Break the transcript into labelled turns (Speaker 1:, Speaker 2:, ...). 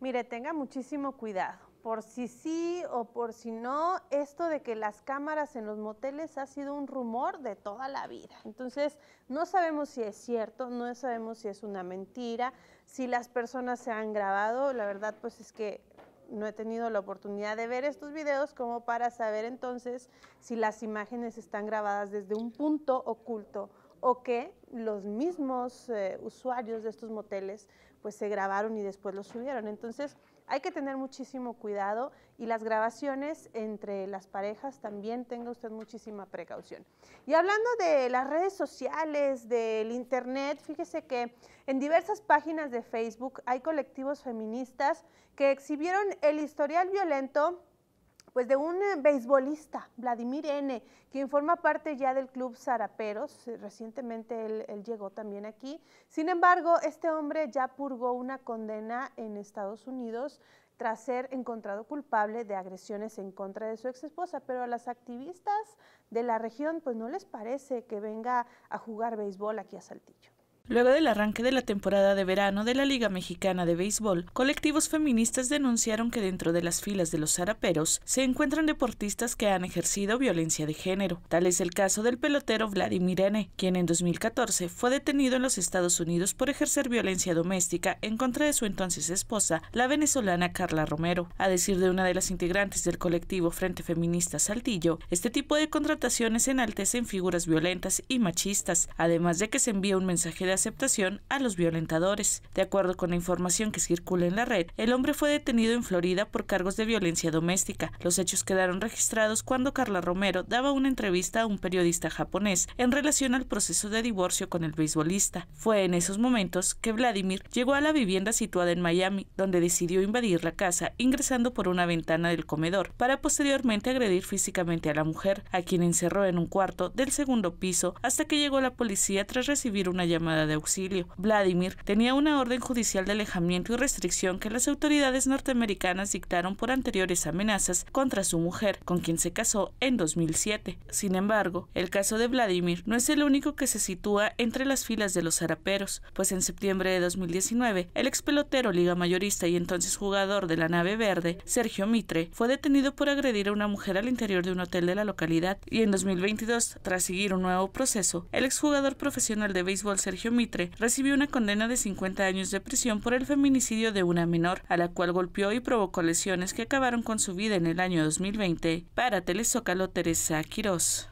Speaker 1: Mire, tenga muchísimo cuidado. Por si sí o por si no, esto de que las cámaras en los moteles ha sido un rumor de toda la vida. Entonces, no sabemos si es cierto, no sabemos si es una mentira, si las personas se han grabado. La verdad, pues es que no he tenido la oportunidad de ver estos videos como para saber entonces si las imágenes están grabadas desde un punto oculto o que los mismos eh, usuarios de estos moteles pues se grabaron y después los subieron. Entonces hay que tener muchísimo cuidado y las grabaciones entre las parejas también tenga usted muchísima precaución. Y hablando de las redes sociales, del internet, fíjese que en diversas páginas de Facebook hay colectivos feministas que exhibieron el historial violento pues de un eh, beisbolista, Vladimir N., quien forma parte ya del club Zaraperos. Eh, recientemente él, llegó también aquí. Sin embargo, este hombre ya purgó una condena en Estados Unidos tras ser encontrado culpable de agresiones en contra de su exesposa, pero a las activistas de la región pues no les parece que venga a jugar béisbol aquí a Saltillo.
Speaker 2: Luego del arranque de la temporada de verano de la Liga Mexicana de Béisbol, colectivos feministas denunciaron que dentro de las filas de los zaraperos se encuentran deportistas que han ejercido violencia de género. Tal es el caso del pelotero Vladimirene, quien en 2014 fue detenido en los Estados Unidos por ejercer violencia doméstica en contra de su entonces esposa, la venezolana Carla Romero. A decir de una de las integrantes del colectivo Frente Feminista Saltillo, este tipo de contrataciones enaltecen figuras violentas y machistas, además de que se envía un mensaje de aceptación a los violentadores. De acuerdo con la información que circula en la red, el hombre fue detenido en Florida por cargos de violencia doméstica. Los hechos quedaron registrados cuando Carla Romero daba una entrevista a un periodista japonés en relación al proceso de divorcio con el beisbolista. Fue en esos momentos que Vladimir llegó a la vivienda situada en Miami, donde decidió invadir la casa ingresando por una ventana del comedor para posteriormente agredir físicamente a la mujer, a quien encerró en un cuarto del segundo piso hasta que llegó la policía tras recibir una llamada de auxilio. Vladimir tenía una orden judicial de alejamiento y restricción que las autoridades norteamericanas dictaron por anteriores amenazas contra su mujer, con quien se casó en 2007. Sin embargo, el caso de Vladimir no es el único que se sitúa entre las filas de los zaraperos, pues en septiembre de 2019, el ex pelotero liga mayorista y entonces jugador de la nave verde, Sergio Mitre, fue detenido por agredir a una mujer al interior de un hotel de la localidad y en 2022, tras seguir un nuevo proceso, el exjugador profesional de béisbol Sergio Mitre, recibió una condena de 50 años de prisión por el feminicidio de una menor, a la cual golpeó y provocó lesiones que acabaron con su vida en el año 2020. Para Telezócalo, Teresa Quirós.